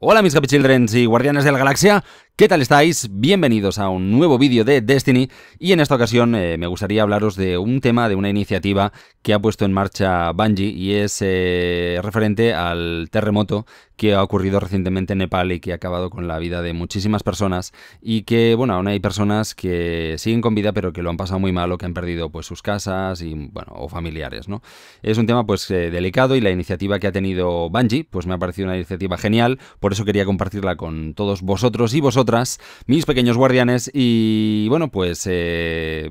Hola, amics capitxildrens i guardianes de la galàxia. ¿Qué tal estáis? Bienvenidos a un nuevo vídeo de Destiny y en esta ocasión eh, me gustaría hablaros de un tema, de una iniciativa que ha puesto en marcha Bungie y es eh, referente al terremoto que ha ocurrido recientemente en Nepal y que ha acabado con la vida de muchísimas personas y que, bueno, aún hay personas que siguen con vida pero que lo han pasado muy mal o que han perdido pues sus casas y, bueno, o familiares, ¿no? Es un tema pues eh, delicado y la iniciativa que ha tenido Bungie pues me ha parecido una iniciativa genial, por eso quería compartirla con todos vosotros y vosotros mis pequeños guardianes. Y bueno, pues eh,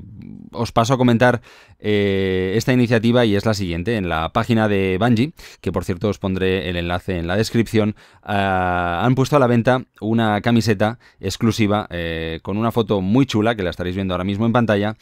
os paso a comentar eh, esta iniciativa y es la siguiente. En la página de Bungie, que por cierto os pondré el enlace en la descripción, ah, han puesto a la venta una camiseta exclusiva eh, con una foto muy chula que la estaréis viendo ahora mismo en pantalla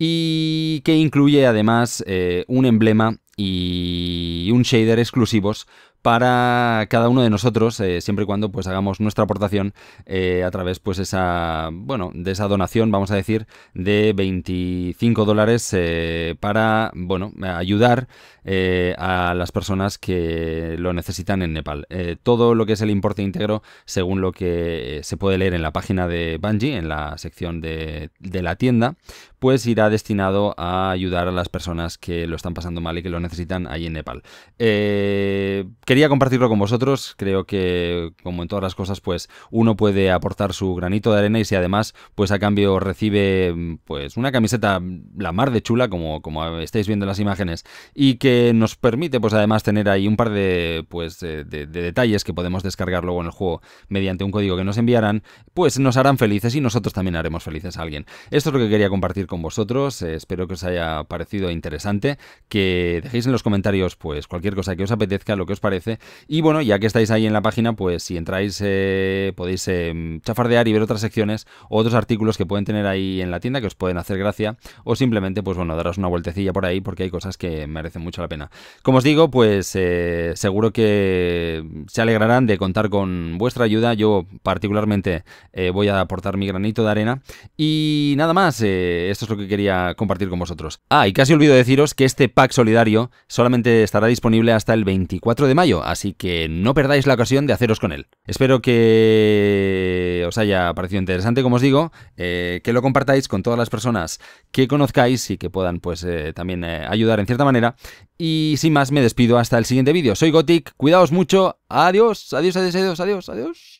y que incluye además un emblema y un shader exclusivos para cada uno de nosotros, eh, siempre y cuando pues hagamos nuestra aportación eh, a través pues esa, bueno, de esa donación, vamos a decir, de 25 dólares eh, para, bueno, ayudar a las personas que lo necesitan en Nepal. todo lo que es el importe íntegro, según lo que se puede leer en la página de Bungie, en la sección de, de la tienda, pues irá destinado a ayudar a las personas que lo están pasando mal y que lo necesitan ahí en Nepal quería compartirlo con vosotros. Creo que, como en todas las cosas, pues uno puede aportar su granito de arena y si además, pues a cambio recibe pues una camiseta mm, la mar de chula, como, como estáis viendo en las imágenes, y que nos permite, pues además, tener ahí un par de, pues, de, detalles que podemos descargar luego en el juego mediante un código que nos enviarán, pues nos harán felices y nosotros también haremos felices a alguien. Esto es lo que quería compartir con vosotros. Eh, espero que os haya parecido interesante. Que dejéis en los comentarios, pues, cualquier cosa que os apetezca, lo que os parezca, y bueno, ya que estáis ahí en la página, pues si entráis eh, podéis eh, chafardear y ver otras secciones o otros artículos que pueden tener ahí en la tienda que os pueden hacer gracia o simplemente, pues bueno, daros una vueltecilla por ahí porque hay cosas que merecen mucho la pena. Como os digo, pues eh, seguro que se alegrarán de contar con vuestra ayuda. Yo particularmente voy a aportar mi granito de arena. Y nada más, esto es lo que quería compartir con vosotros. Ah, y casi olvido deciros que este pack solidario solamente estará disponible hasta el 24 de mayo así que no perdáis la ocasión de haceros con él. Espero que os haya parecido interesante, como os digo, eh, que lo compartáis con todas las personas que conozcáis y que puedan pues eh, también eh, ayudar en cierta manera. Y sin más, me despido hasta el siguiente vídeo. Soy Gotik, cuidaos mucho, adiós, adiós, adiós, adiós, adiós. adiós.